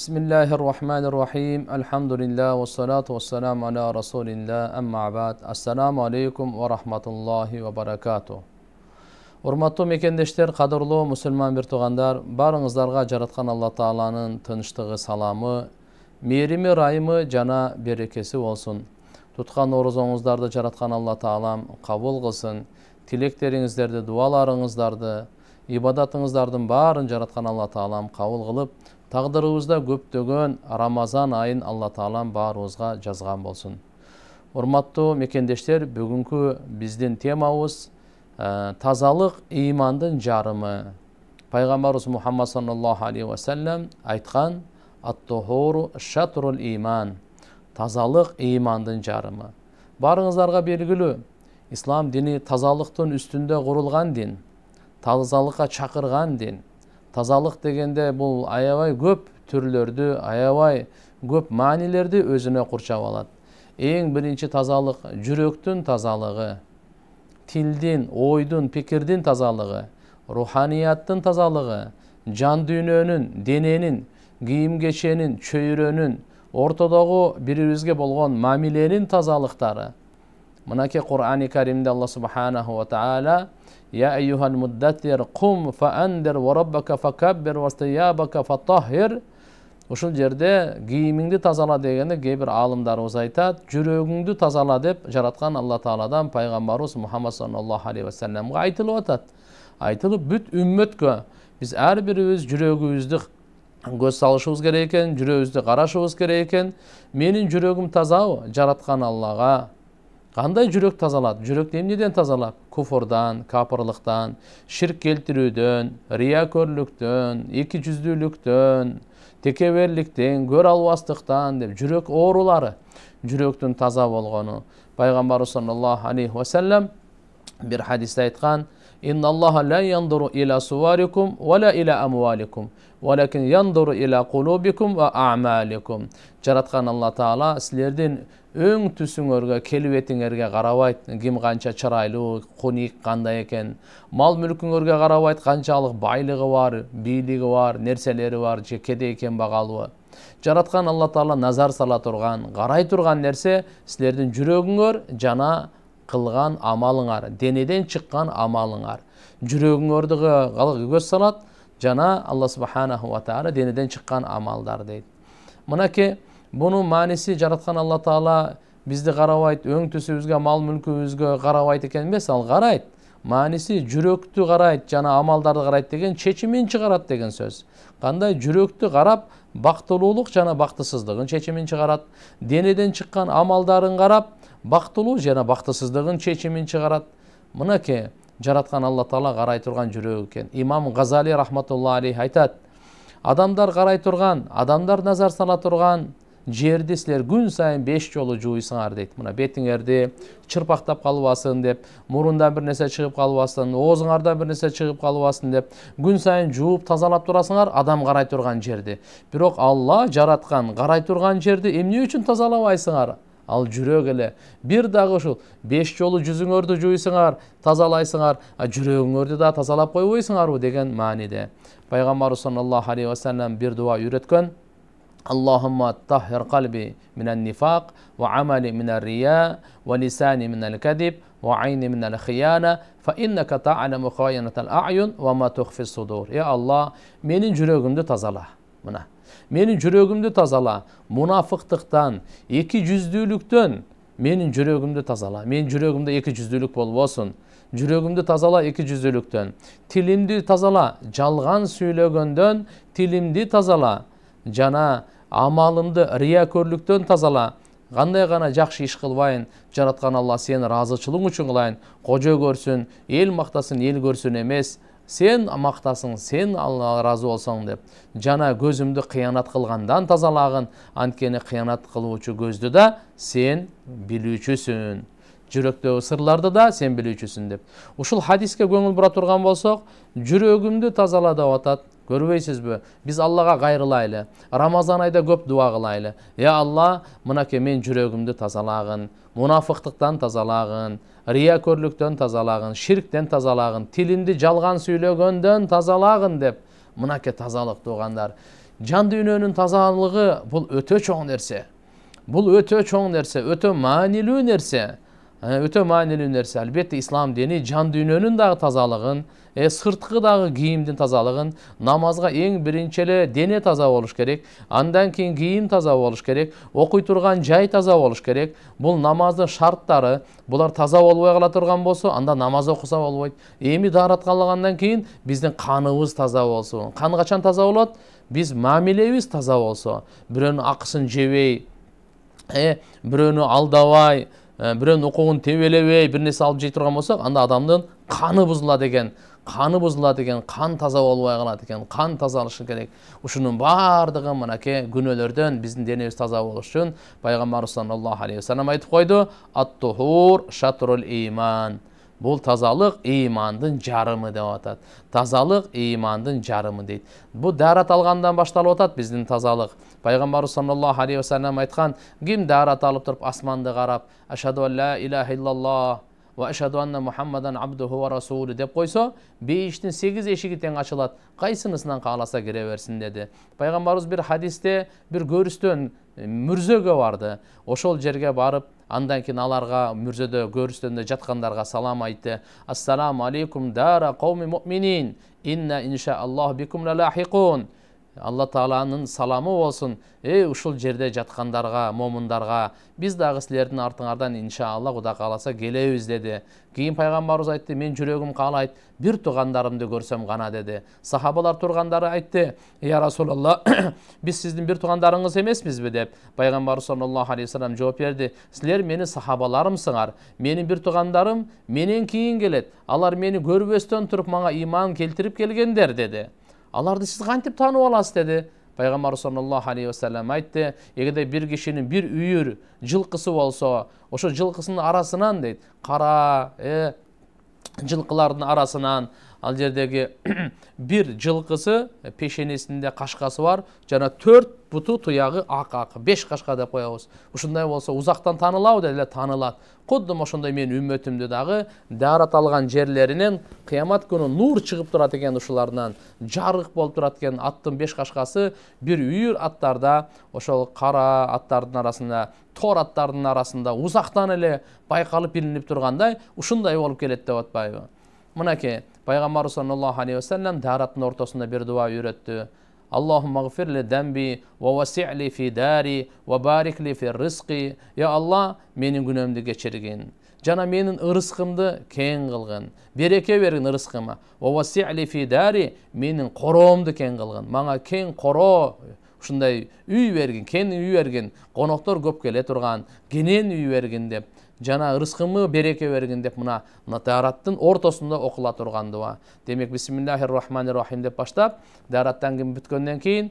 بسم الله الرحمن الرحيم الحمد لله والصلاة والسلام على رسول الله أما بعد السلام عليكم ورحمة الله وبركاته урматтуу мекендештер кадырлуу мусулман бир туугандар баарыңыздарга жараткан алла тааланын тынчтыгы саламы мээрими ырайымы жана берекеси болсун туткан орозоңуздарды жараткан алла таалам кабыл кылсын тилектериңиздерди дубаларыңыздарды ибадатыңыздардын баарын жараткан алла таалам кабыл кылып тағдырыбызда көптөгөн рамазан айын алла таалам баарыбызга жазған болсын. урматтуу мекендештер бүгүнкү биздин темабыз ә, тазалык имандың жарымы пайгамбарыбыз мухаммад саллаллаху алейхи уасалам айткан аттохору шатрул иман тазалык имандың жарымы баарыңыздарга белгилүү ислам дини тазалыктын үстүндө құрылған дин тазалыкка чакырган дин тазалық дегенде бұл аябай көп түрлерді аябай көп мәнилерді өзіне құршап алады ең бірінші тазалық жүректің тазалығы тілден ойдың пікірдің тазалығы руханияттың тазалығы жан дүйнөнүн дененин киім кеченин чөйрөнүн ортадағы бири бирибизге болгон мамиленин мынакей құрани кәрімде алла субханаху тағала я жерде киіміңді тазала дегенді кейбір бир аалымдарыбыз айтат жүрөгүңдү тазала деп жаратқан алла тааладан пайғамбарымыз мухаммад саллаллаху алейхи уассаламға айтылып атат айтылып бүт үмметке біз ар бирибиз көз салышыбыз керек екен, жүрөгүбүздү карашыбыз керек экен менин жүрөгүм тазабы жаратқан аллаға кандай жүрөк тазалат жүрөктү эмнеден тазалап куфурдан капырлыктан ширк келтирүүдөн риякөрлүктөн эки жүздүүлүктөн текеберликтен көрө албастыктан деп жүрөк оорулары жүрөктүн таза болгону пайгамбарыбыз саллаллаху алейхи вассалам бир хадисте айткан إن الله لا ينظر إلى صوركم ولا إلى أموالكم ولكن ينظر إلى قلوبكم وأعمالكم жаратқан алла тағала сіздердің өң түсүңөргө келбетиңерге карабайт ким канча чырайлуу куник кандай экен мал мүлкүңөргө карабайт канчалык байлыгы бар бийлиги бар нерселери бар же кедей кем багалбы жараткан алла таала назар сала турган карай турган нерсе силердин жүрөгүңөр жана кылган амалыңар денеден чыккан амалыңар жүрөгүңөрдү көз салат жана алла субханаху ва таала денеден чыккан амалдар дейт мынакей бұның мәнісі жаратқан алла таала бізді қарабайды өң төсөбүзгө мал мүлкүбүзгө карабайт экен эмес ал карайт маанisi жүрөктү карайт жана амалдарды карайт деген чечимин чыгарат деген сөз қандай жүректі қарап бактылуулук жана бактысыздыгын чечимин чыгарат денеден чыккан амалдарын қарап бактылуу жана бактысыздыгын чечимин чыгарат мынакей жараткан алла таала қарай тұрған жүрөк экен имам газали рахматулла алейхи айтат адамдар қарай тұрған, адамдар назар сала тұрған, жерди силер күн сайын беш жолу жуысыңар дейді мына бетиңерди чырпактап қалуасын деп мурундан бір нәрсе шығып калбасын оозуңардан бір нәрсе шығып калбасын деп күн сайын жуып тазалап тұрасыңар адам қарай тұрған жерди бирок алла жаратқан қарай тұрған жерді эмне үчүн тазалабайсыңар ал жүрөк эле бир дагы ушул беш жолу жүзүңөрдү жуйсуңар тазалайсыңар жүрөгүңөрдү да тазалап койбойсуңарбы деген мааниде пайгамбарыбыз саллаллаху алейхи вассалам бир дуа үйрөткөн اللهم طهر قلبي من النفاق وعملي من الرياء ولساني من الكذب وعيني من الخيانة فإنك تعلم خائنة الأعين وما تخفي الصدور يا الله benim cürüğümde tazala buna benim cürüğümde tazala münafıklıktan iki cüzdülükten menin жүрөгүмдү тазала менин жүрөгүмдө эки жүздүүлүк болбосун жүрөгүмдү тазала эки жүздүүлүктөн tazala, тазала жалган сүйлөгөндөн тилимди тазала жана амалымды көрліктен тазала кандай ғана жакшы иш кылбайын жараткан алла разы ыраазычылыгың үшін кылайын кожо көрсін, ел мақтасын ел көрсін емес, сен мақтасың сен алла разы болсоң деп жана көзімді қиянат қылғандан тазалағын, анткени кыянат кылуучу көзді да сен билүүчүсүң жүрөктөгү сырларды да сен билүүчүсүң деп ушул хадиске көңіл бура турган болсок жүрөгүмдү тазала деп атат бе біз аллаға қайрылайлы рамазан айда көп дуа қылайлы е алла мынакей мен жүрегімді тазалағын мұнафықтықтан тазалағын риякөрліктен тазалағын ширктен тазалағын тілімді жалған сөйлегенден тазалағын деп мынакей тазалық туғандар жан дүйнөнүн тазалығы бұл өте чоң нәрсе бұл өте чоң нәрсе өте маанилүү нерсе өте маанилүү нерсе албетте ислам дини жан дүйнөнүн дагы тазалыгын сырткы дағы кийимдин тазалығын намазға ең биринчи дене таза болуш керек андан кейін кийим таза болуш керек окуй тұрған жай таза болуш керек бұл намаздын шарттары бұлар таза болбой қала тұрған болсо анда намаз оқыса болбойт эми даараткалагандан кейін біздің каныбыз таза болсун кан качан таза болады біз мамилебиз таза болсо бирөөнүн ақысын жебей бирөөнү алдабай Ә, тебелеп тебелебей бір нәрсе алып жей тұрған болсақ анда адамның қаны бұзылады екен қаны бұзылады екен қан таза болбай қалады екен қан тазалышы керек ушунун баардыгы мынакей күнөөлөрдөн біздің денебиз таза болуш үчүн пайгамбарыбыз саллаллаху алейхи уассалам айтып қойды, койду аттухур шатрул иман бұл тазалық имандың жарымы деп атады тазалық имандың жарымы дейді бұл дәрі алғандан басталып атады біздің тазалық пайғамбарымыз саллаллаху алейхи уассалам айтқан кім дәрі алып тұрып асманды қарап ашаду ля иляха иллаллах уа ашаду анна мухаммадан абдуху уа расулу деп қойса бейіштің сегіз есігі тең ашылады қайсынысынан қаласа кіре берсін деді пайғамбарымыз бір хадисте бір көрістен мүрзеге барды ошол жерге барып андан кийин аларга мүрзөдө көрістенде жаткандарга салам айтты ассаламу алейкум дара қауми мұминин. инна иншааллаху бикум лалахикун алла тааланын саламы болсун эй ушул жерде жаткандарга момундарга биз дагы силердин артыңардан иншаалла кудай кааласа келебиз деди кийин пайгамбарыбыз айтты мен жүрөгүм каалайт бир туугандарымды көрсөм гана деди сахабалар тургандары айтты я расулалла биз сиздин бир туугандарыңыз эмеспизби деп пайгамбарыбыз саллаллаху алейхи вассалам жооп берди силер Мені сахабаларымсыңар менин бир туугандарым менен кийин келет алар мени көрбөстөн туруп мага ыйман келтирип келгендер деді аларды сіз қантип танып аласыз деді пайғамбар саллаллаху алейхи уассалам айтты егерде бір кешенің бір үйір, жылқысы болса, ошо жылқысының арасынан қара кара э, жылқылардың арасынан ал жердеги бир жылқысы э, пешенесінде қашқасы бар жана төрт буту тұяғы ақ ақ беш қашқа деп қоябыз ушундай болса узактан таанылабы деле таанылат кудду ошондой менин үммөтүмдү дагы алган жерлеринен кыямат күнү нур чыгып турат экен ушуларынан жарык болуп турат экен аттын беш кашкасы бир үйүр аттарда ошол кара аттардын арасында тор аттардын арасында узактан эле байкалып билинип тургандай ушундай болуп келет деп атпайбы мынакей пайғамбар саллаллаху алейхи уассалам дараттың ортасында бір дуа үйретті аллахумма ғфирли дәмби уа васиъли фи дари уа барикли фи ризқи я алла менің күнәмді кешірген жана менің ырысқымды кең қылғын береке берген ырысқыма уа васиъли фи дари менің кең қылғын маңа кең қоро ушундай үй берген кең үй берген коноктор көп келе тұрған кенен үй берген деп жана ырыскымы береке бергин деп мына мына даараттын ортосунда окула турган дуа демек бисмиллахи рахманир рахим деп баштап даараттан ким бүткөндөн кийин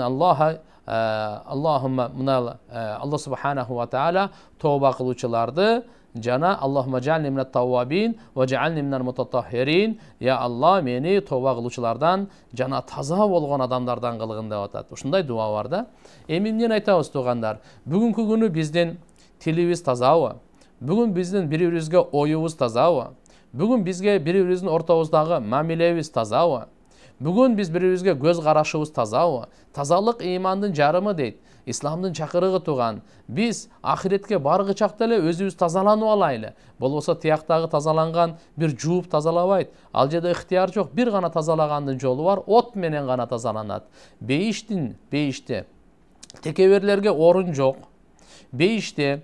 аллаха «Э, аллахума мына «Э, алла субханаху ва тааля тооба кылуучуларды жана аллахума жални мина таввабин ва жални мина мутатахирин я алла мени тооба кылуучулардан жана таза болгон адамдардан кылгын деп атат ушундай дуа бар да эми эмнени айтабыз туугандар бүгүнкү күнү биздин тилибиз тазабы бүгін біздің бири бирибизге оюбуз тазабы бүгүн бизге бири бирибиздин ортобуздагы мамилебиз тазабы Бүгін біз бири бирибизге көз карашыбыз тазабы Тазалық ыймандын жарымы дейт исламдын чакырыгы тууган биз ахиретке баргычакта эле өзүбүз тазалану алайлы болбосо тияқтағы тазаланған бір жууп тазалабайт ал жерде ыктыяр жоқ бир ғана тазалағандың жолы бар от менен гана тазаланат бейиштин бейиште текеберлерге орын жоқ. Бейіште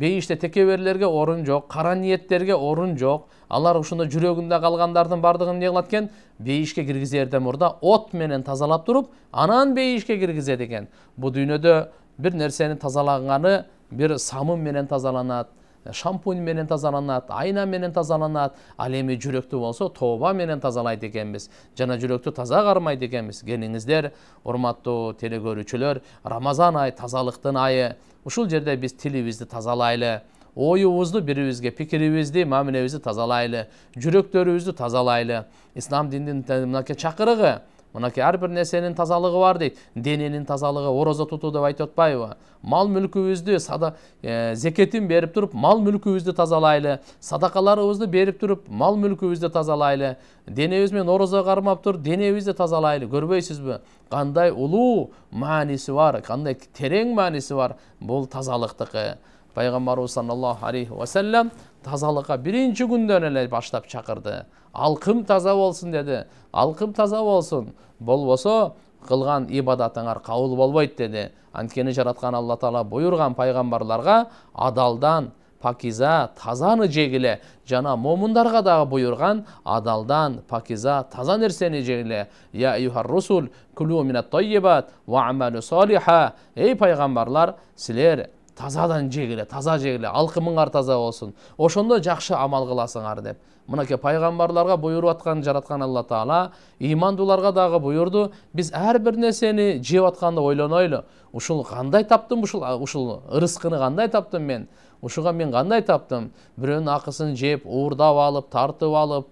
бейіште текеберлерге орын жоқ қара ниеттерге орын жоқ алар ошондо жүрөгүндө қалғандардың баардыгын не кылат экен бейишке киргизерден мурда от менен тазалап туруп анан бейишке киргизет экен бул дүйнөдө бір нерсени тазалағаны бір самым менен тазаланат шампунь менен тазаланат айна менен тазаланат ал эми жүрөктү болсо тооба менен тазалайт экенбиз жана жүректі таза кармайт экенбиз келиңиздер урматтуу теле көрүүчүлөр рамазан ай тазалыктын айы ушул жерде биз тилибизди тазалайлы оюбузду бири бирибизге пикирибизди мамилебизди тазалайлы жүрөктөрүбүздү тазалайлы ислам диндин мынакей чакырыгы ар бир нерсенин тазалығы бар дейт дененин тазалығы орозо тұту деп айтып атпайбы мал мүлкүбүздү сада зекетін зекетин берип туруп мал мүлкүбүздү тазалайлы садакаларыбызды берип туруп мал мүлкүбүздү тазалайлы денебиз менен орозо кармап туруп денебизди тазалайлы көрбөйсүзбү кандай улуу мааниси бар кандай терең мааниси бар бул тазалыктыкы пайгамбарыбыз саллаллаху алейхи вассалам тазалыкка биринчи күндөн эле баштап чакырды алқым таза болсын деді алқым таза болсын бұл болса қылған ибадатыңар қауыл болбайды деді Анткені жаратқан алла тағала бұйырған пайғамбарларға адалдан пакиза тазаны жегіле жана момындарға да бұйырған адалдан пакиза таза нәрсені жегіле я юхар русул күлу минат тойибат уа амалу салиха ей пайғамбарлар сілер тазадан жегіле таза жегіле алқымыңар таза болсын ошондо жақшы амал қыласыңар деп мынакей пайғамбарларға бұйырып аткан жаратқан алла тағала имандуларға дағы бұйырды біз әрбір нәрсені жеп жатқанды ойланайлы ушул қандай таптым ушул ушул ырыскыны қандай таптым мен ушуга мен қандай таптым бирөөнүн ақысын жеп уурдап алып тартып алып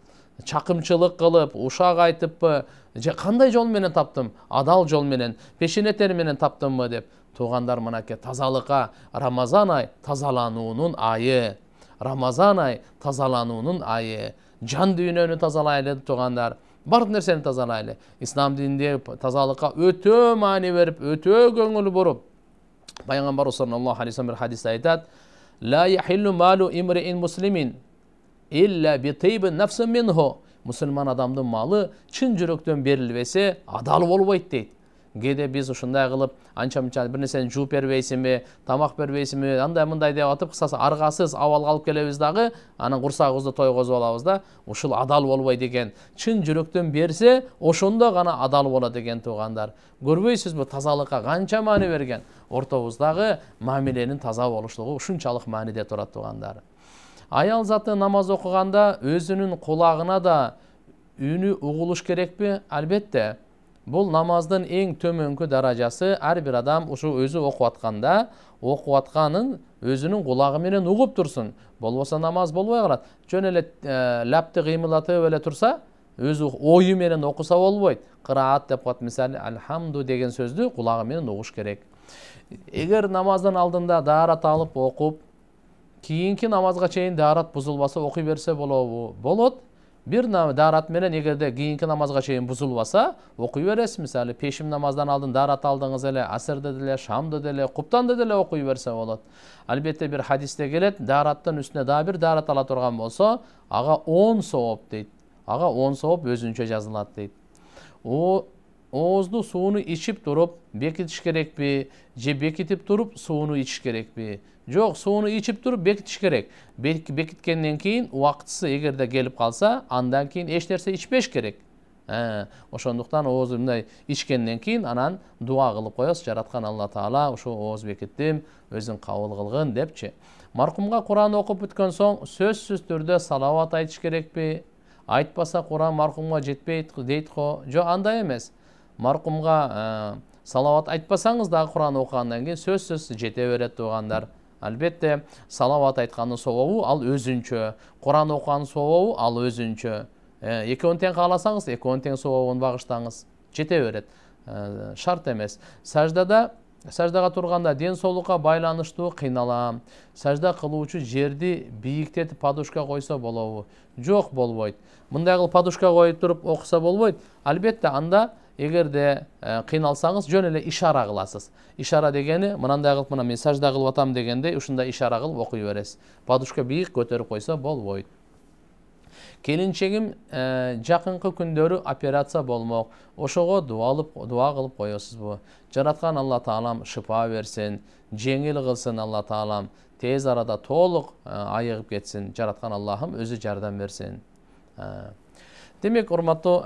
чакымчылык кылып ушак айтыппы кандай жол менен таптым адал жол менен пешенетер менен таптымбы деп туугандар мынакей тазалыкка рамазан ай тазалануунун айы рамазан ай тазалануунун айы жан дүйнөнү тазалайлы деп тургандар баардык нерсени тазалайлы ислам тазалыққа тазалыкка өтө маани берип өтө көңүл буруп бар ұсырын Аллах вассалам бир хадисте айтат ла яхиллу малу имриин муслимин илля битибин нафсин минху мусулман адамдын малы чын жүрөктөн берилбесе адал болбойт дейт кээде биз ушундай кылып анча мынча бир нерсени жууп бербейсиңби тамак бербейсиңби андай мындай деп атып кысасы аргасыз абалга алып келебиз дагы анан курсагыбызды тойгозуп алабыз да ушул адал болбойт деген. чын жүрөктөн берсе ошондо гана адал болот экен туугандар көрбөйсүзбү тазалыкка канча маани берген ортобуздагы мамиленин таза болуштугу ушунчалык мааниде турат туугандар аял заты намаз окуганда өзүнүн кулагына да үнү угулуш керекпи албетте бұл намаздың ең төменгі ар әрбір адам ушу өзі оқып атканда оқып атканын өзінің құлағыменен менен ұғып тұрсын болбосо намаз болбой қалады жөн эле э, ләпті кыймылдатып эле турса өзі ою менен оқыса болбойт қыраат деп коет мисалы альхамду деген сөзді құлағыменен менен ұғыш керек эгер намаздан алдында дарат алып оқып кийинки намазга чейин дарат бузулбаса окуй берсе болобу болот Бір дарат менен эгерде кийинки намазга чейин бузулбаса окуй бересиз мисалы пешим намаздан алдын дарат алдыңыз эле асырды деле шамды деле куптанды деле окуй берсе болот албетте бир хадисте келет даараттын үстүнө дагы бир даарат ала турган болсо ага он сооп дейт ага он сооп өзүнчө жазылат дейт оозду сууну ичип туруп бекитиш керекпи же бекитип туруп сууну ичиш керекпи жоқ суыны ішіп тұрып бекітіш керек бекіткеннен кейін уақытысы де келіп қалса андан кейін еш нәрсе ішпеш керек э, ошондуктан ооз мындай ичкенден кийин анан дуа кылып коесуз жараткан алла таала ушул ооз бекиттим өзүң кабыл кылгын депчи маркумга куран окуп бүткөн соң сөзсүз түрдө салават айтыш керекпи айтпаса куран маркумга жетпейт дейт го жок андай эмес маркумга э, салават айтпасаңыз дагы куран окугандан кийин сөзсүз жете берет туугандар албетте салават айткандын собобу ал өзүнчө куран окуганын собобу ал өзүнчө э, экөөнү тең кааласаңыз экөөнү тең собобун багыштаңыз жете берет э, шарт эмес саждада саждага турганда ден соолукка байланыштуу кыйналам сажда кылуучу жерди бийиктетип подушка койсо болобу жок болбойт мындай кылып подушка коюп туруп окуса болбойт албетте анда егер де қиналсаңыз жөн эле ишара кыласыз ишара дегени мынандай кылып мына мен сажда кылып атам дегендей ушундай ишара кылып окуй бересиз подушка бийик көтөрүп койсо болбойт келинчегим жакынкы күндөрү операция болмок ошого дуалып дуа кылып коесузбу жараткан алла таалам шыпа берсин жеңил кылсын алла таалам тез арада толук айыгып кетсин жараткан аллахым өзү жардам берсин э, демек урматтуу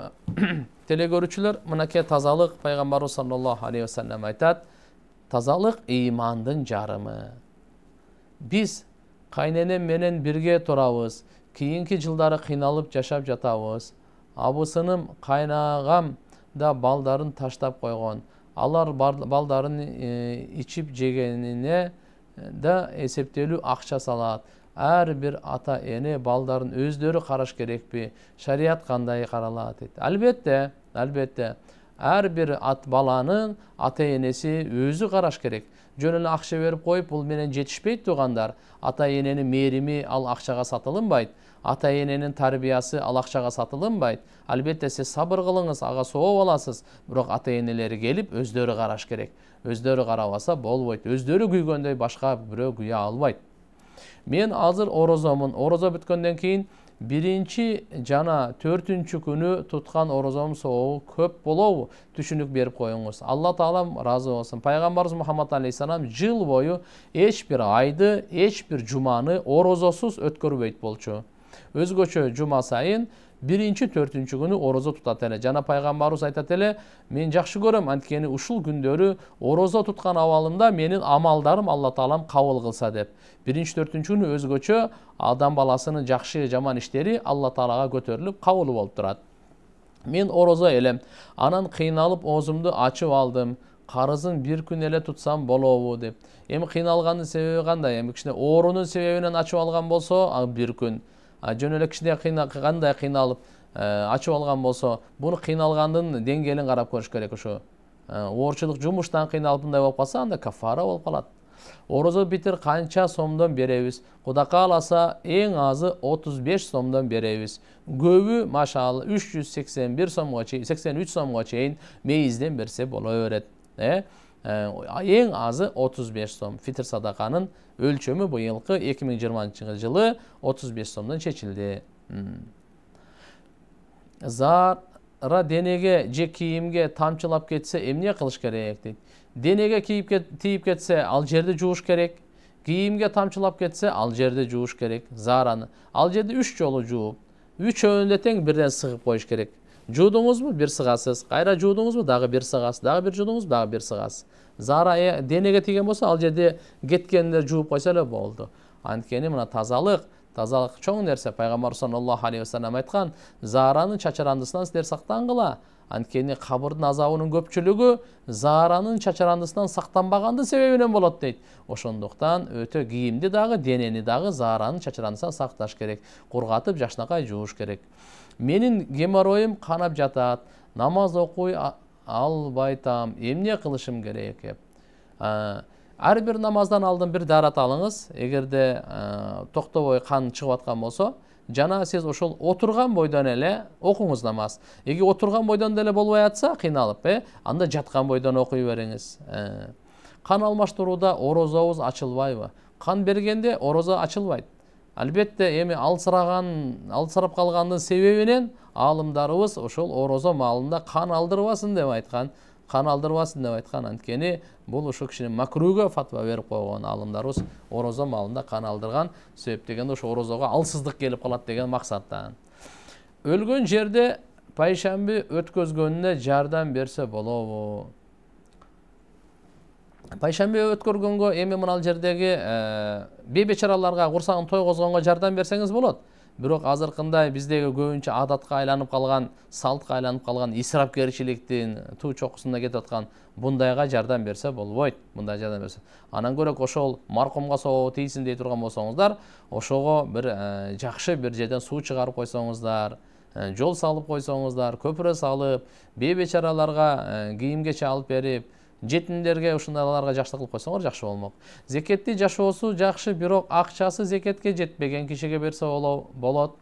телекөрүүчүлөр мынакей тазалык пайгамбарыбыз саллаллаху алейхи вассалам айтат тазалык ыймандын жарымы биз кайненем менен бирге турабыз кийинки жылдары кыйналып жашап жатабыз абысыным кайнагам да балдарын таштап койгон алар балдарын э, ичип жегенине э, да эсептелүү акча салат әрбір ата эне балдарын өздері қараш пе шарият қандай қаралат дейді әлбетте әлбетте әрбір ат баланың ата енесі өзі қараш керек жөн эле акча берип коюп менен жетишпейт туғандар ата эненин мейірімі ал ақшаға сатылынбайт ата эненин тәрбиясы ал акчага сатылынбайт албетте сиз сабыр кылыңыз ага сооп аласыз бирок ата энелери келіп өздері қараш керек өздөрү карабаса болбойт өздері күйгендей басқа бирөө күйө албайт мен азыр орозомун орозо бүткөндөн кийин биринчи жана төртүнчү күнү туткан орозом соогу көп болобу түшүнүк берип коюңуз алла таалам ыраазы болсун пайгамбарыбыз мухаммад алейхисалам жыл бою эч бир айды эч бир жуманы орозосуз өткөрбөйт болчу өзгөчө жума сайын биринчи төртүнчү күнү орозо тутат эле жана пайгамбарыбыз айтат эле мен жакшы көрөм анткени ушул күндөрү орозо туткан абалымда менин амалдарым алла таалам кабыл кылса деп биринчи төртүнчү күнү өзгөчө адам баласынын жакшы жаман иштери алла таалага көтөрүлүп кабыл болуп турат мен орозо элем анан кыйналып оозумду ачып алдым карызын бир күн эле тутсам болобу деп эми кыйналгандын себеби кандай эми кичине оорунун себебинен ачып алган болсо бир күн жөн эле кишиде кандай кыйналып э, ачып алган болсо буну кыйналгандын деңгээлин карап көрүш керек ушу э, оорчулук жумуштан кыйналып мындай болуп калса анда кафара болуп калат орозо битир канча сомдон беребиз кудай кааласа эң азы отуз беш сомдон беребиз көбү машалы үч жүз сексен бир сомго чейин сексен үч сомго чейин мейизден берсе боло берет э? Э, ең азы 35 сом фитр садақаның өлчөмі бұйылқы 2020 жылы 35 сомдан шешілді зара денеге же киімге тамшылап кетсе емне қылыш керек дейді денеге тиіп кетсе ал жерді жууш керек киімге тамчылап кетсе ал жерді жууш керек зараны ал жерді үш жолы жуып үш да тең бирден сыгып коюш керек ба бір сығасыз қайра ба дағы бір сығасыз дағы бір жудыңыз дағы бір сығасыз зара денеге тиген болса ал жерде кеткенде жуып қойса эле болду анткени мына тазалык тазалык чоң нерсе пайгамбарыбыз саллаллаху алейхи вассалам айткан зааранын чачарандысынан силер сактангыла анткени кабырдын азабынын көпчүлүгү зааранын чачарандысынан сактанбагандын себебинен болот дейт ошондуктан өтө кийимди дагы денени дагы зааранын чачарандысынан сакташ керек кургатып жакшынакай жууш керек Менің геморойым қанап жатат намаз окуй албайтам емне қылышым керек деп Әрбір намаздан алдын бір дарат алыңыз эгерде токтобой қан шығып аткан болса жана сіз ошол отырған бойдан эле окуңуз намаз эгер отурган бойдон деле болбой атса кыйналып э анда жаткан бойдон окуй бериңиз кан ә, алмаштырууда орозобуз ачылбайбы кан бергенде ороза ачылбайт албетте емі алсыраған, алсырап калгандын себебінен аалымдарыбыз ошол орозо малында қан алдырбасын деп айтқан. Қан алдырбасын деп айтқан анткени бұл ұшы кишине макруға фатва беріп қойған аалымдарыбыз орозо малында қан алдырған себеп дегенде ұшы орозого алсыздык келип деген мақсаттан. өлгөн жерде пайшамби өткөзгөнүнө жардам берсе болуы. пайшамбе өткөргөнгө эми мына ал жердеги э, бей бечараларга курсагын тойгозгонго жардам берсеңиз болот бирок азыркындай биздеги көбүнчө адатка айланып калган салтка айланып калган ысырапкерчиликтин туу чокусунда кетип аткан мындайга жардам берсе болбойт мындай жардам берсе андан көрөк ошол маркумга сообу тийсин дей турган болсоңуздар ошого бир э, жакшы бир жерден суу чыгарып койсоңуздар э, жол салып койсоңуздар көпүрө салып бей бечараларга кийим кече алып берип жетимдерге ушундай аларга жакшылык кылып койсоңор жакшы болмок зекетти жашоосу жакшы бирок акчасы зекетке жетпеген кишиге берсе болот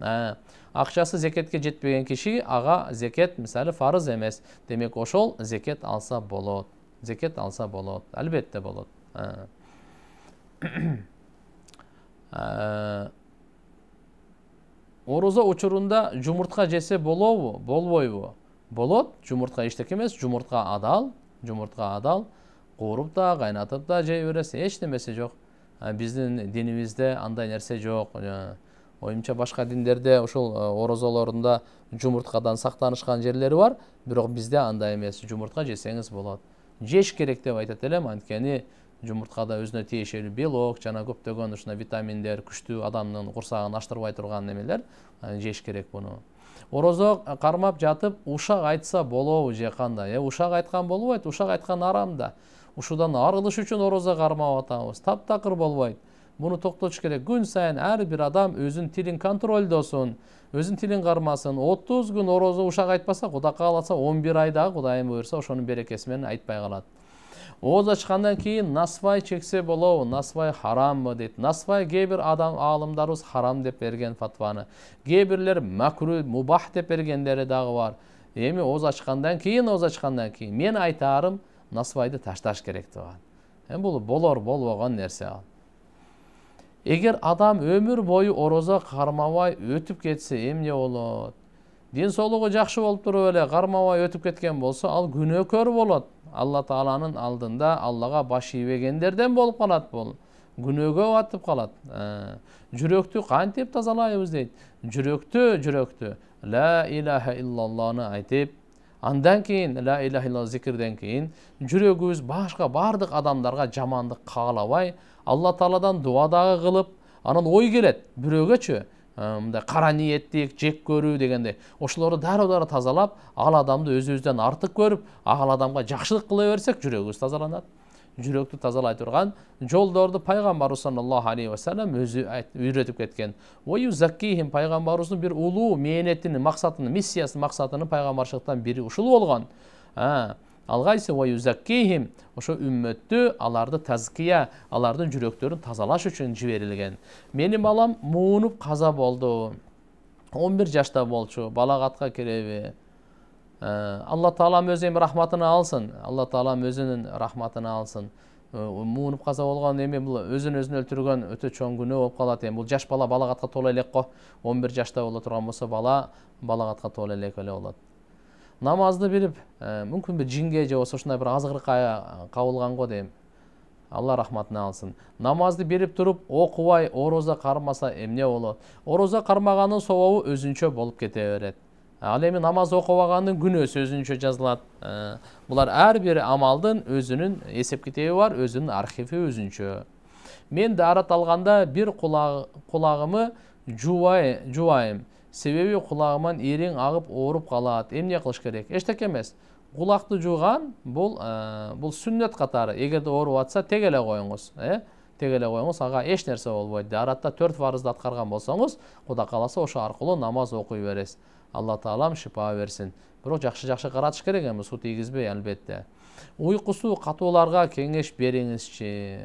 э, акчасы зекетке жетпеген киши ага зекет мисалы фарыз эмес демек ошол зекет алса болот зекет алса болот албетте болот э. э, орозо учурунда жумуртка жесе болобу болбойбу болот жумуртка эчтеке эмес жумуртка адал жұмыртқа адал қуырып та қайнатып та жей эч немеси жок биздин динибизде андай нерсе жок оюмча башка диндерде ушул орозолорунда жумурткадан сактанышкан жерлері бар бирок бізде андай эмес жумуртка жесеңіз болады. жеш керек деп айтат элем анткени жумурткада өзүнө тиешелүү белок жана көптөгөн ушундай витаминдер күчтүү адамдын курсагын ачтырбай турган немелер жеш керек буну ораза қармап жатып ұшақ айтса болобу же кандай ұшақ айтқан айткан болбойт ушак айткан арам да ушудан арылыш үчүн ораза кармап атабыз таптакыр болбойт бұны токтотуш керек күн сайын әр бир адам өзін тилин контролдосун өзін тілін қармасын, 30 күн орозо ұшақ айтпаса кудай кааласа он айда құдайым буюрса ошонун берекеси айтпай калат ооз ашқандан кейін насвай чексе болау, насвай харамбы дейді. Насвай кейбір адам алымдарыбыз харам деп берген фатваны. Кейбірлер мәкру, мубах деп бергендері дағы бар. Эми оз ашқандан кейін, ооз ашқандан кейін мен айтарым, насвайды ташташ керек деген. Эми бұл болор болбогон нерсе ал. Егер адам өмір бойы ороза қармавай өтіп кетсе, эмне болот? денсаулығы жақсы болып тұрып эле кармабай өтіп кеткен болса ал күнөөкөр болот алла тааланын алдында Аллаға баш ийбегендерден болып калат бул күнөөгө батып калат ә, жүрөктү кантип тазалайбыз дейді. жүректі жүректі ла илаха иллалланы айтып андан кейін ла илаха илла зикирден кейін, жүрөгүбүз башка баардык адамдарға жамандық каалабай алла таладан дуадағы дагы кылып анан ой келет бирөөгөчү Э, мындай қара ниеттік жек көру дегенде ошолорду дароо дароо тазалап ал адамды өзүбүздөн артык көрүп ал адамга жакшылык кыла берсек жүрөгүбүз тазаланат жүрөктү тазалай турган жолдорду пайгамбарыбыз саллаллаху алейхи вассалам өзү үйрөтүп кеткен уюзаккихим пайгамбарыбыздын бир улуу мээнетинин максатыны миссиясынын максатыны пайгамбарчылыктан бири ушул болгон ә, алгайсың уа юзаккихим ошо үммөттү аларды тазкия алардын жүрөктөрүн тазалаш үчүн жиберилген менин балам муунуп каза болду он бир жашта болчу балагатка киреби э, алла таалам өзүнүн рахматына алсын алла таалам өзүнүн рахматына алсын э, муунуп каза болгон эми бул өзүн өзүн өлтүргөн өтө чоң күнөө болуп калат эми бул жаш бала балагатка толо элек го он бир жашта боло турган болсо бала балагатка толо элек эле болот намазды билип э, мүмкін бир жинге же болбосо ушундай бир азгырыкка кабылган э, го дейм алла рахматына алсын намазды берип туруп окубай ороза кармаса эмне болот ороза кармаганын собобу өзүнчө болуп кете берет ал эми намаз окубагандын күнөөсү өзүнчө жазылат э, булар ар бир амалдын өзүнүн эсеп китеби бар өзүнүн архиви өзүнчө мен даарат алганда бир кулагымы жубайым себеби кулагыман ириң ағып ооруп қалады, емне қылыш керек эчтеке эмес кулакты жууган бұл ә, бул қатары катары эгерде ооруп атса тег эле коюңуз э ә? тег эле коюңуз ага эч нерсе болбойт дааратта төрт фарызды аткарган болсоңуз кудай кааласа ошо аркылуу намаз оқи бересіз алла таалам шипа берсін бирок жақсы жақсы қаратыш керек эми су тигізбей әлбетте уйкусу қатуларға кеңеш бериңизчи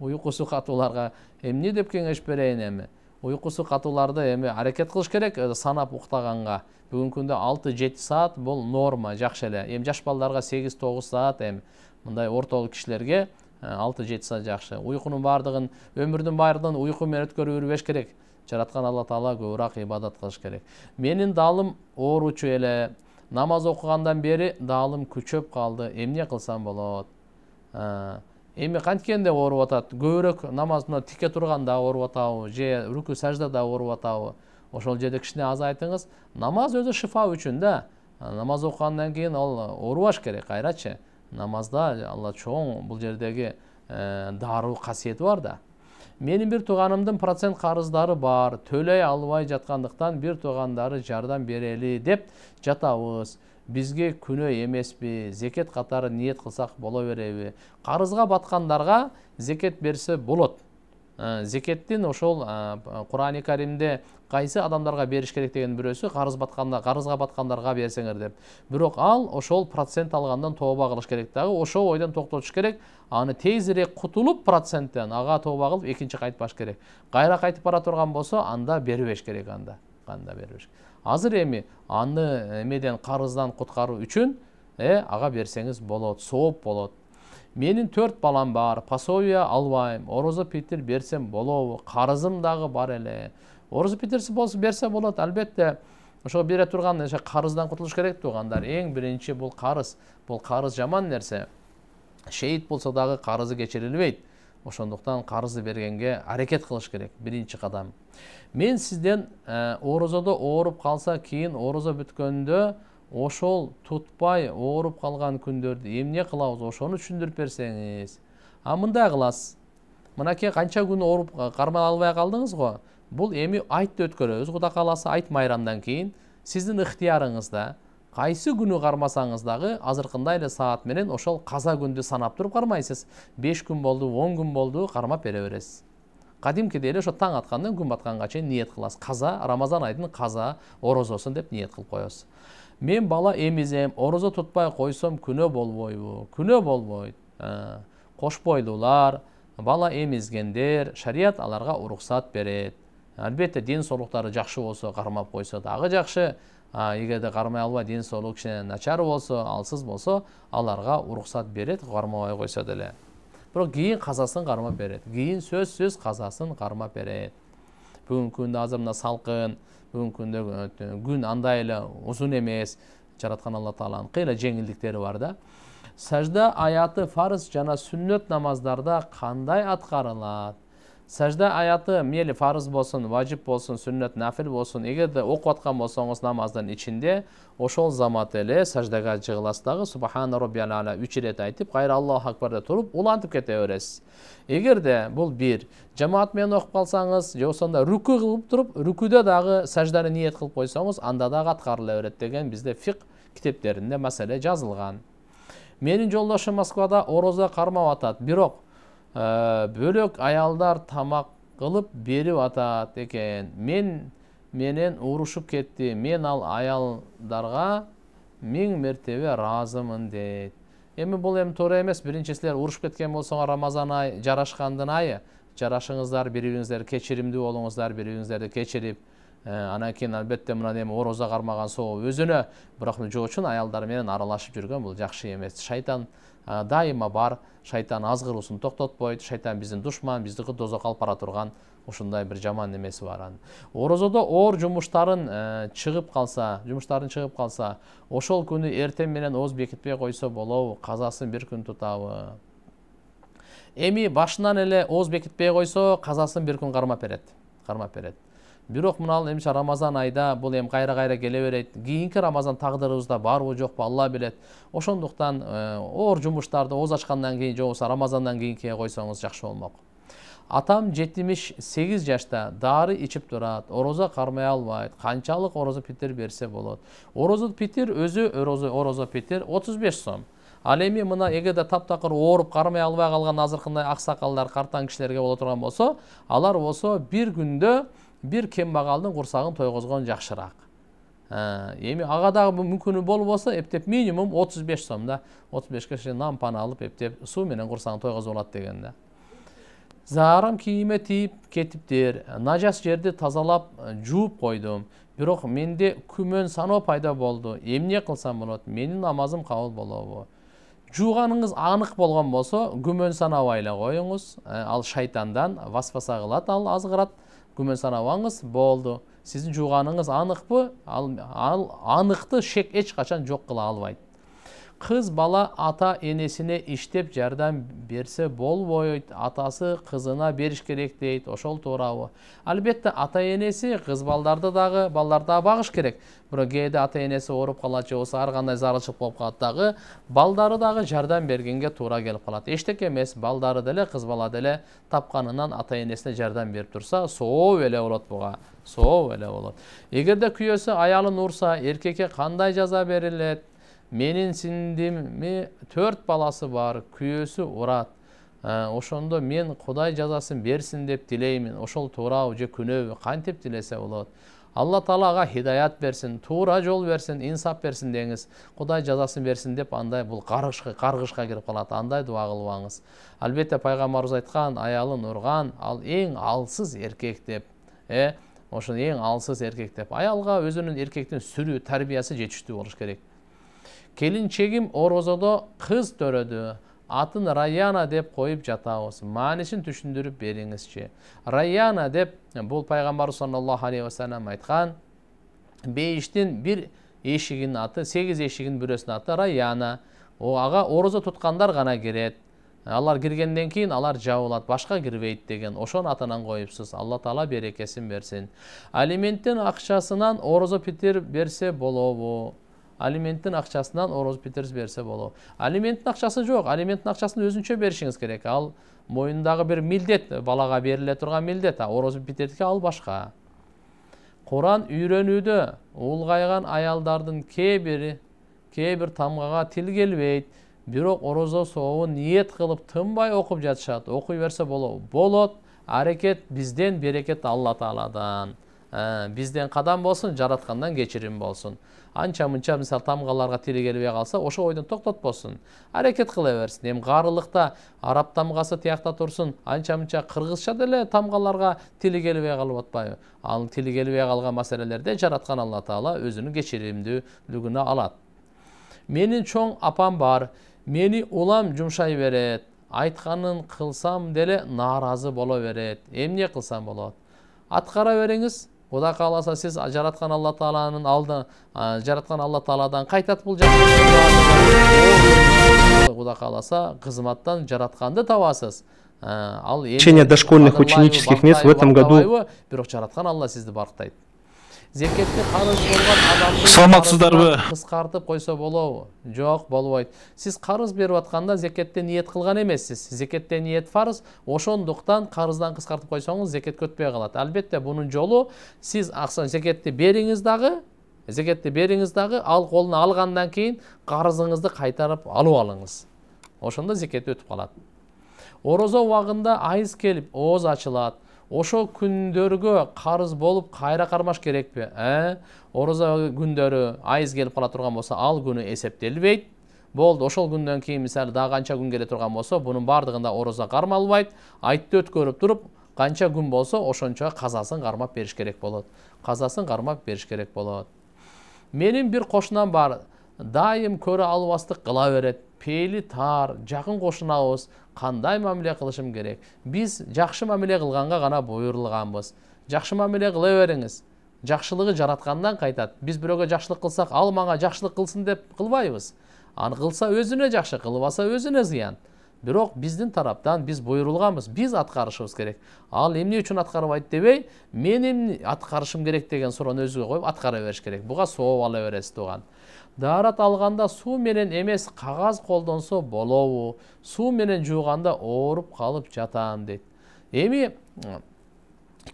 уйкусу қатуларға эмне деп кеңеш берейін эми ұйқысы қатуларды эми аракет кылыш керек санап уктаганга бүгүнкү күндө алты жети саат бул норма жакшы эле эми жаш балдарга сегиз тогуз саат эми мындай ортолук кишилерге алты жети саат жакшы уйкунун баардыгын өмүрдүн баардыгын уйку менен өткөрүп жүрбөш керек жараткан алла таала көбүрөөк ибадат кылыш керек менин даалым ооручу эле намаз окугандан бери даалым күчөп калды эмне кылсам болот эми канткенде ооруп атат көбүрөөк намаз мына тике турганда ооруп атабы же руку саждада ооруп атабы ошол жерде кичине аз айтыңыз намаз өзү шифа үчүн да намаз окугандан кийин ал оорубаш керек кайрачы намазда алла чоң бул жердеги э, дары касиети бар да менин бир тууганымдын процент карыздары бар төлөй албай жаткандыктан бир туугандары жардам берели деп жатабыз бізге күнә емес пе зекет қатары ниет қылсақ бола береби қарызға батқандарға зекет берсе болады ә, зекеттен ошол ә, құрани кәрімде қайсы адамдарға беріш керек деген біреусі қарыз батқанда қарызға батқандарға берсеңер деп бирок ал ошол процент алғандан тоба кылыш керек дагы ошол ойдон токтотуш керек аны тезирээк кутулуп проценттен ага тоба кылып экинчи кайтпаш керек кайра кайтып бара турган болсо анда бербеш керек анда анда бербеш азыр эми аны э, эмеден карыздан куткаруу үчүн э ага берсеңиз болот сооп болот менин төрт балам бар пособие албайм орозо питир берсем болобу карызым дагы бар эле орозо питирси болсо берсе болот албетте ошо бере турган ошо карыздан кутулуш керек туугандар эң биринчи бул карыз бул карыз жаман нерсе шейит болсо дагы карызы кечирилбейт ошондуктан карызды бергенге аракет кылыш керек биринчи кадам мен сизден э, орозодо ооруп калса кийин орозо бүткөндө ошол тутпай ооруп калган күндөрдү эмне кылабыз ошону түшүндүрүп берсеңиз а мындай кыласыз мынакей канча күн ооруп э, кармала албай калдыңыз го бул эми айтты өткөрөбүз кудай кааласа айт майрамдан кийин сиздин ыктыярыңызда қайсы күні қармасаңыз дағы азыркындай эле саат менен ошол каза күндү санап туруп кармайсыз беш күн болду он күн болду кармап бере бересиз кадимкидей эле ошо таң аткандан күн батканга чейин ниет кыласыз каза рамазан айдын каза орозосун деп ниет кылып коесуз мен бала эмизем орозо тутпай койсом күнөө болбойбу күнөө болбойт кош ә, бала эмизгендер шарият аларга уруксат берет албетте ден соолуктары жакшы болсо кармап койсо дагы жакшы эгерде қармай албай ден соолугу кичине начар болса, алсыз болсо аларға уруксат берет кармабай қойса деле бирок кейін қазасын кармап берет кийин сөз қазасын қармап берет бүгінгі күнде азыр мына салқын бүгінгі күндө күн андай эле узун эмес жараткан алла тағаланың кыйла жеңілдіктері бар да сажда аяты фарыз жана сүннөт намаздарда қандай атқарылады сәжда аяты мейлі фарыз болсын важиб болсын сүннәт нәпіл болсын егер де оқып жатқан болсаңыз намаздың ішінде ошол замат эле жығыласыз дағы субхана роббиял үч ирет айтып қайра аллаху деп туруп улантып кете бересіз егер де бул бир Жамаатмен менен қалсаңыз, калсаңыз же болбосо рүкү қылып тұрып рүкүдө дагы сажданы ниет қылып қойсаңыз анда дагы аткарыла береді деген бізде фиқ китептеринде мәселе жазылған менің жолдошум москвада орозо қармап атат бирок Э, бөлөк аялдар тамак кылып берип атат экен мен менен урушуп кетти мен ал аялдарга миң мертебе ыраазымын дейт эми бул эми туура эмес биринчи силер урушуп кеткен болсоңор рамазан айы жарашкандын айы жарашыңыздар бири бириңиздер кечиримдүү болуңуздар бири бириңиздерди кечирип Э, анан кийин албетте мына эми ороза кармаган соо өзүнө бирок жоочун жоқ менен аралашып жүргөн бул жакшы эмес шайтан э, дайыма бар шайтан азгыруусун токтотпойт шайтан биздин душман биздики дозокко алып бара турган ушундай бир жаман немеси бар анын орозодо оор жумуштарын э, чыгып калса жумуштарын чыгып калса ошол күнү эртең менен ооз бекитпей койсо болобу казасын бир күн тутабы эми башынан эле ооз бекитпей койсо казасын бир күн кармап берет кармап берет бирок мына алэм рамазан айда бул эми кайра кайра келе берет кийинки рамазан тагдырыбызда барбы жокпу алла билет ошондуктан э, оор жумуштарды ооз ачкандан кийин же болбосо рамазандан кийинкиге койсоңуз жакшы болмок атам жетимиш сегиз жашта дары ичип турат орозо кармай албайт канчалык орозо питир берсе болот орозо питир өзү орозо питир отуз беш сом ал эми мына эгерде таптакыр ооруп кармай албай калган азыркындай аксакалдар картаң кишилерге боло турган болсо алар болсо бир күндө бір кембағалдың құрсағын тойғызған жақшырақ Емі ағадағы мүмкіні бол болуп әптеп минимум 35 сомда. 35 да нампан алып эптеп су менен курсагын тойгозуп алат дегенде. Зарым кейіме кийиме тийип нажас жерде тазалап жуып қойдым, бирок менде күмөн саноо пайда болды, Емне қылсам болады, менің намазым қауыл болобу Жуғаныңыз анық болған болсо күмөн санабай эле қойыңыз, ал шайтандан васпаса кылат ал азгырат күмән санабаңыз болды сіздің жуғаныңыз анық па ал, ал шек ешқашан жоқ жок кыла қыз бала ата енесіне іштеп жәрдан берсе болбойт атасы қызына беріш керек дейді ошол туурабы албетте ата енесі қыз балдарды дағы балдарда бағыш керек бирок кейді ата енесі орып калат же арғандай ар кандай зарылчылык болуп балдары дагы жардам бергенге туура келіп калат эчтеке эмес балдары деле қыз бала деле тапқанынан ата енесіне жардам берип турса сооп эле болот бұға. сооп эле болот эгерде күйөөсү аялын урса эркекке қандай жаза берилет менин сиңдими төрт баласы бар күйөөсү урат ә, ошондо мен кудай жазасын берсин деп тилеймин ошол туурабы же күнөөбү кантип тилесе болот алла таала ага хидаят берсин туура жол берсин инсап берсин деңиз кудай жазасын берсин деп андай бул каргышка кирип калат андай дуба кылбаңыз албетте пайгамбарыбыз айткан аялын урган ал эң алсыз эркек деп э ошо эң алсыз эркек деп аялга өзүнүн эркектин сүрү тарбиясы жетиштүү болуш керек келіншегім орозодо қыз төрөдү атын раяна деп қойып жатабыз маанисин түшіндіріп бериңизчи раяна деп бұл пайгамбарыбыз саллаллаху алейхи вассалам айтқан бейиштин бір эшигинин аты сегіз эшигинин бирөөсүнүн аты раяна аға орозо тұтқандар ғана кирет алар кіргенден кейін алар жабылат башқа кирбейт деген ошон атынан қойыпсыз алла таала берекесін берсін алименттин ақшасынан орозо питир берсе болобу алименттің ақшасынан ороз петерс берсе болу. алименттің ақшасы жоқ алименттің ақшасын өзінші беришиңиз керек ал мойындағы бір милдет балаға беріле тұрған милдет а орозып ал башқа. Құран үйрөнүүдө улгайган аялдардың кээ кейбір тамғаға бир тамгага тил келбейт бирок орозо ниет қылып, тынбай оқып жатшады, окуй берсе болот аракет бізден берекет алла тааладан бізден қадам болсын жаратқандан кечирим болсын анча мынча мисалы тамгаларга келбей калса ошол ойдон токтотпосун аракет кыла берсин эми каарылыкта араб тамгасы тиякта турсун анча мынча кыргызча деле тамгаларга тили келбей калып атпайбы ал тили келбей калган маселелерде жараткан алла таала өзүнүн кечиримдүүлүгүнө алат менин чоң апам бар мени улам жумшай берет айтканын кылсам деле нааразы боло берет эмне кылсам болот аткара бериңиз құда қаласа сіз жаратқан алла тағаланың алды жаратқан алла тағаладан қайтат бұл құда қаласа қызматтан жаратқанды табасыз ал дошкольных ученических мест в этом году бирок жаратқан алла сізді барқтайды зекетке қарыз болған адамды қысқартып қойса болобу жоқ болбойт Сіз қарыз беріп жатқанда зекетте ниет қылған емессіз зекетте ниет фарыз ошондуктан қарыздан қысқартып қойсаңыз, зекет көтпей қалады. албетте бұның жолу сіз ақша зекетті бериңиз дағы зекетті бериңиз дағы ал колуна алғандан кейін қарызыңызды қайтарып алып алыңыз ошонда зекет өтіп калат орозо уағында айыз келіп ооз ачылат Ошо күндөргө карыз болуп кайра кармаш керекпи пе э? күндөрү айыз келип кала турган болсо ал күнү эсептелбейт болду ошол күндөн кийин мисалы дагы канча күн келе турган болсо бунун баардыгында ороза кармалбайт айтты өткөрүп туруп канча күн болсо ошончо казасын кармап бериш керек болот казасын кармап бериш керек болот менин бир кошунам бар дайым көрө албастык кыла берет пейілі тар жақын қошынауыз қандай мәміле қылышым керек біз жақшы мәміле қылғанға ғана бұйырылғанбыз жақсы мәміле қыла беріңіз жақшылығы жаратқаннан қайтады біз біреуге жақсылық қылсақ ал маған жақсылық қылсын деп қылбайбыз аны қылса өзіне жақсы қылбаса өзіне зиян бирок биздин тараптан биз буйрулганбыз биз аткарышыбыз керек ал эмне үчүн аткарбайт дебей мен эмне аткарышым керек деген суроону өзүгө коюп аткара бериш керек буга сооп ала бересиз тууган даарат алганда суу менен эмес кагаз колдонсо болобу суу менен жууганда ооруп калып жатам дейт эми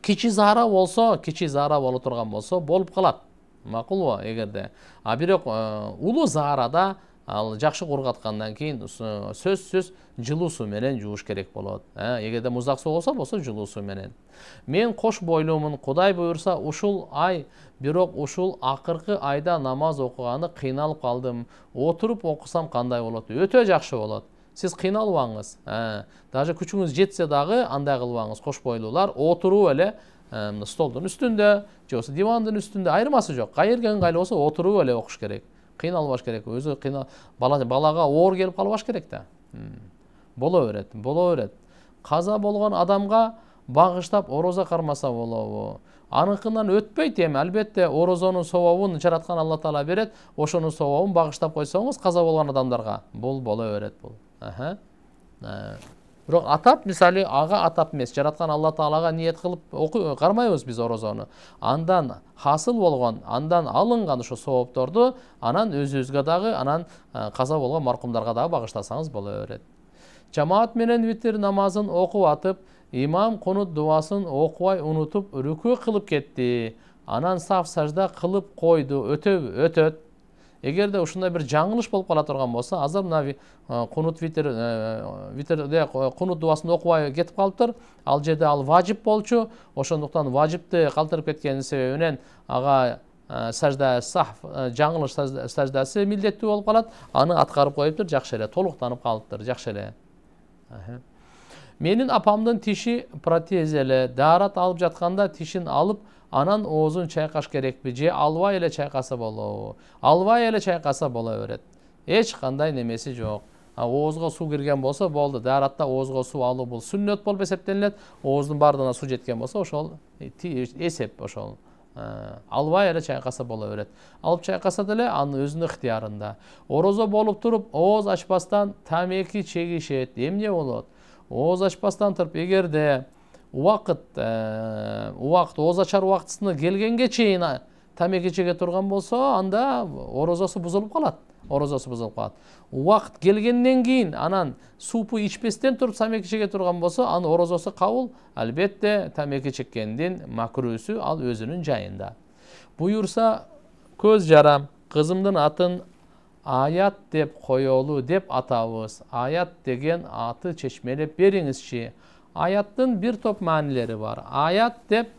кичи заара болсо кичи заара боло турган болсо болуп калат макулбу эгерде а бирок э, улуу заарада ал жақсы құрғатқаннан кейін сөзсіз жылу менен жууш керек болады ә? егерде мұздақ су болса болса жылу суменен мен қош бойлымын құдай бұйырса ушул ай бирок ушул акыркы айда намаз қиналып қалдым отырып оқысам қандай болады өте өтө болады сіз сиз кыйналбаңыз ә? даже күчүңүз жетсе дағы андай кылбаңыз кош бойлуулар отуруп эле ә, столдың үстінде же болбосо дивандын үстүндө айырмасы жок кайерген қайлы болсо отуруп эле окуш керек қиналбаш керек өзі қина, бала балаға оор келіп қалбаш керек та бола береді бола береді қаза болған адамға бағыштап ораза қармаса болобу Анықынан өтпейді әлбетте албетте орозонун сообун жараткан алла таала берет ошонун сообун багыштап койсоңуз каза болгон адамдарга бул боло бұл бул бирок атап мысалы аға атап емес жаратқан алла тағалаға ниет кылып кармайбыз биз орозону андан хасыл болгон андан алынған ошо соопторду анан өзүбүзгө дагы анан қаза болгон маркумдарга дагы багыштасаңыз боло берет жамаат менен витир намазын окуп атып имам кунут дубасын окубай унутуп рүкү кылып кетти анан саф сажда кылып койду өтөбү өтөт эгерде ушундай бир жаңылыш болуп кала турган болсо азыр мына кунут витер де кунут дубасын окубай кетип калыптыр ал жерде ал важип болчу ошондуктан вачипті қалтырып кеткен себебинен аға сажда сахф жаңылыш саждасы милдеттүү болып калат аны аткарып коюптур жакшы эле толуктанып калыптыр жакшы эле менин апамдын тиши протез эле даарат алып жатқанда тишін алып анан оозун чайкаш керекпи же албай эле чайкаса болобу албай эле чайкаса боло берет эч кандай немеси жок оозго суу кирген болсо болду дааратта оозго суу алуу бул сүннөт болуп эсептелинет ооздун баардыгына суу жеткен болсо ошол эсеп ошол албай эле чайкаса боло берет алып чайкаса деле анын өзүнүн ыктыярында орозо болуп туруп ооз ачпастан тамеки чегишет эмне болот ооз ачпастан туруп эгерде Уақыт, э, уақыт, ооз ачар уақытысына келгенге чейін тамеки чеге тұрған болса, анда орозосу бузулуп калат орозосу бузулуп қалады. Уақыт келгеннен кейін, анан суупу ішпестен тұрып тәмеке чеге турган болсо анын орозосу кабыл албетте тамеки чеккендин ал өзінің жайында Бұйырса көз жарам қызымдың атын аят деп коелу деп атауыз, аят деген аты чешмелеп бериңизчи аяттын бір топ маанилери бар аят деп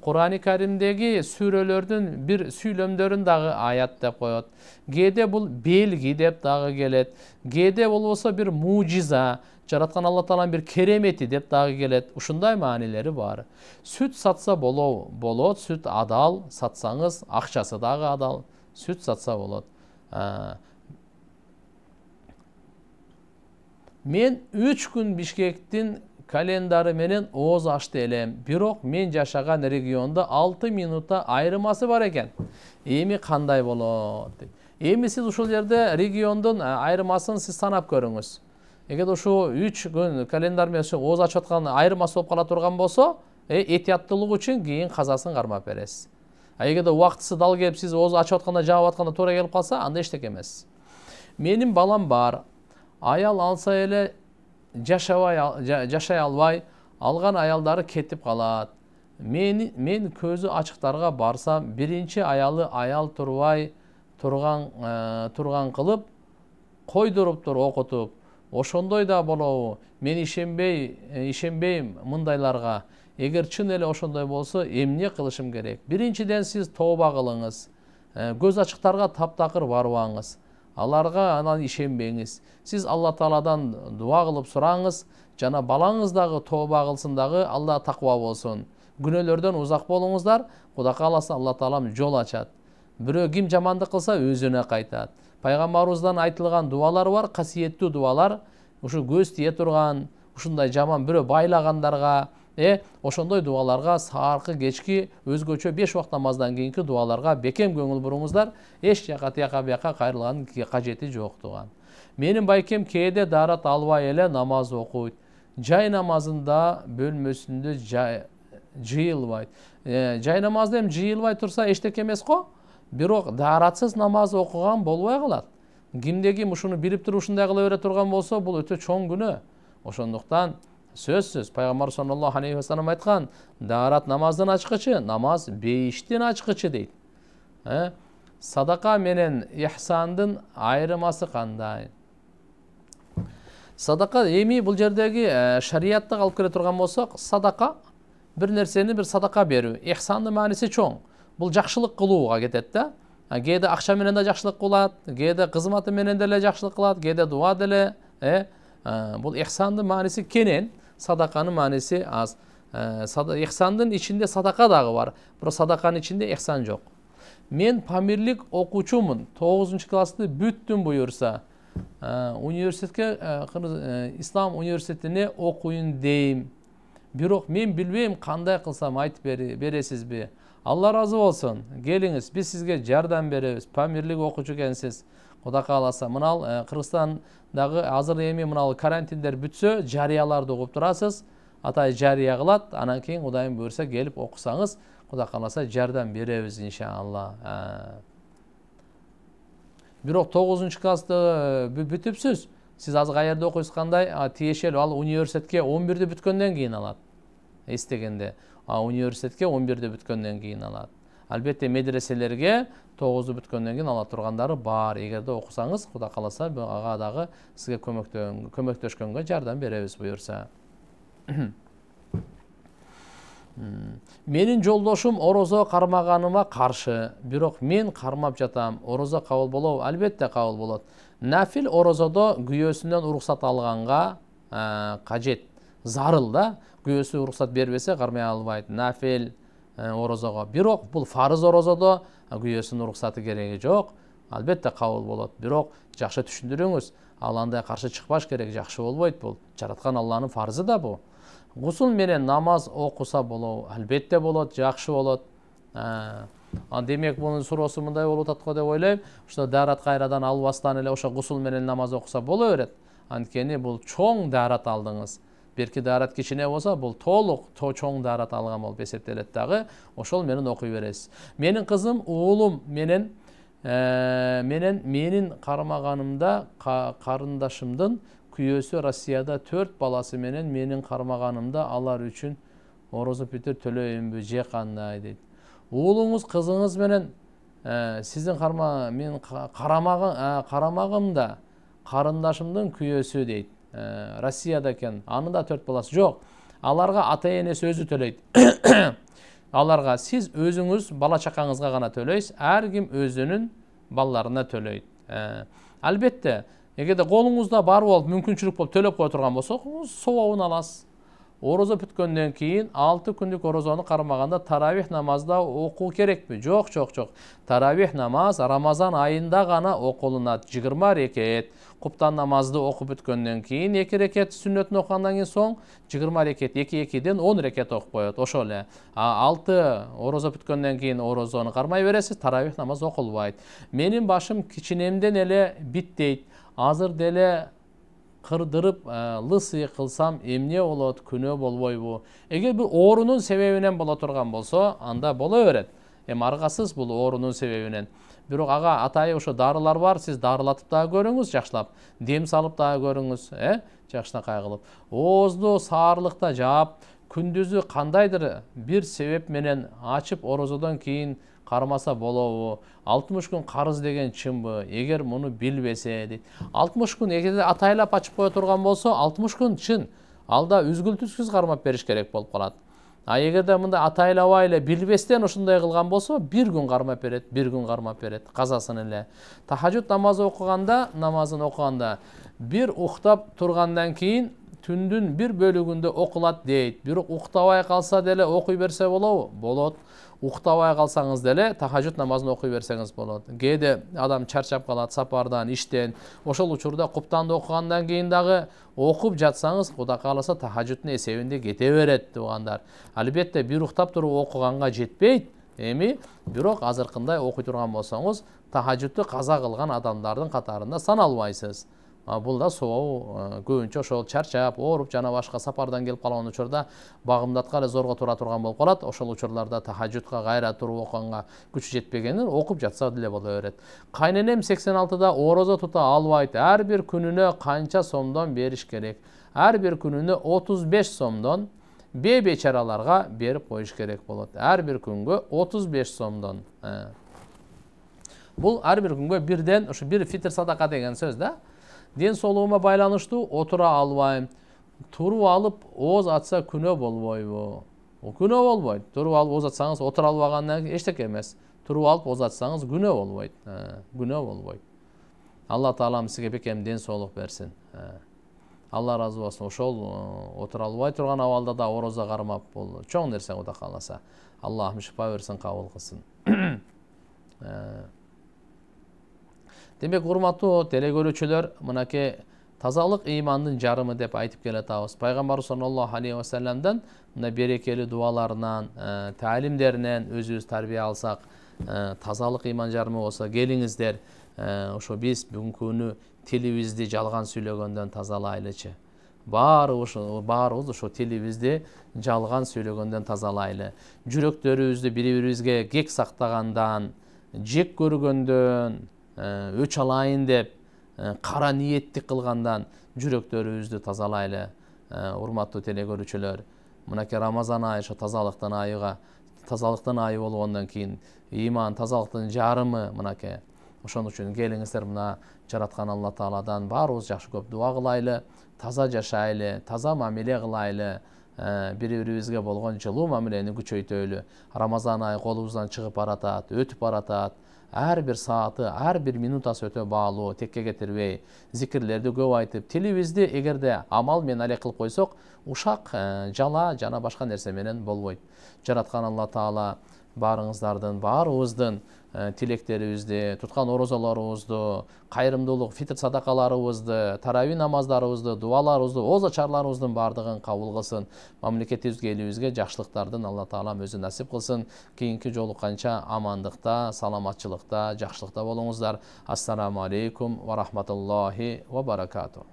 курани каримдеги сүрөлөрдүн бір сүйлөмдөрүн дагы аят деп коет кээде бұл белгі деп дагы келет кээде болбосо бір мужиза жаратқан алла тааланын бир керемети деп дагы келет ушундай маанилери бар сүт сатса болу болот сүт адал сатсаңыз ақшасы дагы адал сүт сатса болот мен үч күн бишкектин календары менен ооз ашты элем бирок мен жашаган региондо алты минута айырмасы бар экен эми кандай болот деп эми сиз ушул жерде региондун айырмасын сиз санап көрүңүз эгерде ушу үч күн календар менен ооз ачып аткан айырмасы болуп кала турган болсо этияттуулук үчүн кийин казасын кармап бересиз а эгерде убактысы дал келип сиз ооз ачып атканда жаап атканда туура келип калса анда эчтеке эмес менин балам бар аял алса эле жашай албай алған аялдары кетіп қалады. мен, мен көзі ашықтарға барсам бірінші аялы аял турбай тұрған, ә, тұрған қылып тұр оқытып ошондой да болобу мен ишенбей ишенбейм мындайларга эгер чын эле ошондой болсо эмне кылышым керек биринчиден сиз тооба кылыңыз көз ачыктарга таптакыр барбаңыз аларға анан ишенбеңиз Сіз алла тааладан дуа кылып сұраңыз, жана балаңыз дагы тооба кылсын дагы алла тақуа болсын. күнөөлөрдөн узак болуңуздар кудай кааласа алла таалам жол ачат бирөө ким жамандык кылса өзүнө кайтат пайгамбарыбыздан айтылган дубалар бар касиеттүү дубалар ушу көз тие турган ушундай жаман бирөө байлагандарга Е, ошондой дубаларга сааркы кечки өзгөчө беш убакыт намаздан кийинки дубаларга бекем көңүл буруңуздар эч жака тияка бияка кайрылганын кажети жок тууган менин байкем кээде дарат албай эле намаз окуйт жай намазында бөлмөсүндө жыйылбайт жай намазда эми жыйылбай турса эчтеке эмес го бирок дааратсыз намаз окуган болбой калат кимде ким ушуну билип туруп ушундай кыла бере турган болсо бул өтө чоң күнөө ошондуктан сөзсіз пайғамбар саллаллаху алейхи уассалам айтқан дарат намаздан ачкычы намаз бейиштин ачкычы дейді ә? садақа менен ихсандын айырмасы қандай садақа эми бұл жердегі ә, шариятты алып келе тұрған болсақ садақа бір нәрсені бір садақа беру. ихсандын мааниси чоң бұл жакшылык кылууга кетеді да кейде акча менен да жакшылык кылат кээде кызматы менен деле жакшылык кылат кээде дуа деле ә? бул ихсандын мааниси кенен садақаның мәнісі аз. Ихсандың ішінде садақа дағы бар, бірақ садақаның ішінде эхсан жоқ. Мен памирлік оқучумын, 9-шы класты бүттім бұйырса, Ислам университетіне оқуын дейім. Бірақ мен білмейім қандай қылсам айтып бересіз бе. Алла разы болсын, келіңіз, біз сізге жардан береміз, памирлік оқучу кәнсіз құда қаласа мынау э, қырғызстандағы азыр эми мынал карантиндер бүтсө жарияларды угуп тұрасыз атай жария кылат анан кейін кудайым буюрса келіп оқысаңыз кудай кааласа жардам беребиз иншалла ә. бирок тогузунчу классты э, бүтүпсүз сиз азыр каерде окуйсуз кандай тиешелүү ал университетке он ді бүткөндөн кийин алат эстегенде университетке он бирде бүткөндөн кийин алат әлбетте медреселерге тоғызды біткеннен кейін ала тұрғандары бар егерде оқысаңыз құда қаласа бұға дағы сізге көмектескенге жәрдем береміз бұйырса менің жолдошым орозо қармағаныма қаршы бирок мен қармап жатам ороза қабыл болобу әлбетте қабыл болады. нафил орозодо күйөөсүнөн уруксат алганга ә, қажет зарыл да күйөөсү уруксат бербесе кармай албайт нафил Э, орозого бирок бул фарыз орозодо күйөөсүнүн уруксаты кереги жок албетте кабыл болот бирок жакшы түшүндүрүңүз ал андай каршы чыкпаш керек жакшы болбойт бул жараткан алланын фарзы да бул гусул менен намаз окуса болобу албетте болот жакшы болот э, демек мунун суроосу мындай болуп атат го деп ойлойм что даарат кайрадан албастан эле ошо гусул менен намаз окуса боло берет анткени бул чоң даарат алдыңыз берки кешіне кичине болсо бул толук чоң дарат алган болуп эсептелет дагы ошол менен окуй бересиз менин кызым уулум менен менен менин кармаганымда карындашымдын күйөөсү россияда төрт баласы менен менин кармаганымда алар үчүн орозо бүтүр төлөйүнбү же кандай дейт уулуңуз кызыңыз менен сиздин карма менин карамагымда карындашымдын күйөөсү дейт ә, россияда екен аны да төрт баласы жоқ аларға ата енесі өзі төлейді аларға сіз өзіңіз бала шақаңызға ғана төлейсіз әркім өзінің балаларына төлейді ә, әлбетте егерде қолыңызда бар болып мүмкіншілік болып төлеп қоя тұрған болсаңыз сауабын аласыз ораза біткеннен кейін алты күндік оразаны қармағанда тарауих намазда оқу керек пе жоқ жоқ жоқ тарауих намаз рамазан айында ғана оқылынады жиырма рекет құптан намазды оқып өткеннен кейін екі рекет сүннетін оқығаннан кейін соң жиырма рекет екі екіден он рекет оқып қояды ошол эле алты орозо бүткөндөн кийин орозону кармай бересиз тарабих намаз окулбайт менин башым кичинемден эле бит дейт азыр деле кырдырып э, лысый кылсам эмне болот күнөө болбойбу эгер бул оорунун себебинен боло турган болсо анда боло берет эми аргасыз бул оорунун себебинен бирок ага атайы ошо дарылар бар сиз дарылатып дагы көрүңүз жакшылап дем салып дагы көрүңүз э жакшынакай кылып оозду саарылыкта жаап күндүзү кандайдыр бир себеп менен ачып орозодон кийин кармаса болобу алтымыш күн карыз деген чынбы эгер муну билбесе дейт алтымыш күн эгерде атайлап ачып кое турган болсо алтымыш күн чын алда үзгүлтүксүз кармап бериш керек болуп калат а эгерде мындай мында аба эле билбестен ушундай кылган болсо бир күн кармап берет бир күн кармап берет казасын эле Тахаджуд намазы окуганда намазын окуганда бир уктап тургандан кийин түндүн бир бөлүгүндө окулат дейт бирок уктабай калса деле окуй берсе болобу болот уктабай қалсаңыз дәлі, тахажжуд намазын оқи берсеңіз болады. кээде адам чарчап қалады сапардан іштен, ошол учурда құптанды оқығандан кейін дағы оқып жатсаңыз кудай қаласа тахажжудтун эсебинде кете берет туугандар албетте бир уктап туруп оқығанға жетпейт эми бирок азыркындай окуй турган болсоңуз тахажжудту каза кылган адамдардын катарында саналбайсыз бул да соо көбүнчө ошол чарчап ооруп жана башка сапардан келип калган учурда багымдатка эле зорго тура турган болуп калат ошол учурларда тахажжудка кайра туруп окуганга күчү жетпегенін окуп жатса деле боло берет кайненем сексен алтыда орозо тута албайт ар бир күнүнө канча сомдон бериш керек ар бир күнүнө отуз беш сомдон бейбечараларга берип коюш керек болот ар бир күнгө отуз беш сомдон э. бул ар бир күнгө бирден ушу бир фитр садака деген сөз да Ден солуыма байланышты отыра албайм туруп алып ооз атса күнөө болбойбу күнөө болбойт туруп алып ооз ачсаңыз отура албагандан кийин эчтеке эмес туруп алып ооз ачсаңыз күнөө болбойт күнөө болбойт алла таалам сизге бекем ден соолук берсин алла ыраазы болсун ошол отура албай турган абалда да орозо кармап бул чоң нерсе кудай кааласа аллахым шыпа берсин кабыл кылсын демек урматтуу теле мұна ке, тазалық иманның жарымы деп айтып Пайғамбар пайгамбар саллаллаху алейхи мұна берекелі берекелүү дубаларынан таалимдеринен өзүбүз тарбия алсақ, тазалық иман жарымы болсо келиңиздер ошо биз бүгүнкү күнү тилибизди жалган сүйлөгөндөн тазалайлычы баарыбыз баарыбыз ушул тилибизди жалган сүйлөгөндөн тазалайлы жүрөктөрүбүздү бири бирибизге кек сақтағандан, жек көргөндөн Э, өч алайын деп э, қара ниеттік қылғандан жүректеріңізді тазалайлы э, урматтуу теле көрүүчүлөр мынакей рамазан айы ошо тазалыктын айыга тазалыктын айы болгондон кийин иман тазалыктын жарымы мынакей ошон үчүн келиңиздер мына жараткан алла тааладан баарыбыз жакшы көп дуа кылайлы таза жашайлы таза мамиле кылайлы бири бирибизге болгон жылуу мамилени күчөйтөлү рамазан айы колубуздан чыгып баратат өтүп баратат әрбір сааты әрбір минутасы өте баалуу текке кетирбей зикирлерди көп айтып тилибизди эгерде амал менен алек кылып койсок ушак жала жана башка нерсе менен болбойт жараткан алла таала баарыңыздардын баарыбыздын Э, тилектерибизди туткан орозолорубузду қайырымдылық фитр садакаларыбызды тарави намаздарыбызды дубаларыбызды оза чарларыбыздын баардыгын қабыл кылсын мемлекетімізге элибизге жақсылықтарды алла таалам өзі насип қылсын кейінгі жолы қанша амандыкта саламатчылыкта жакшылыкта болуңуздар ассаламу алейкум ва рахматуллахи ва баракату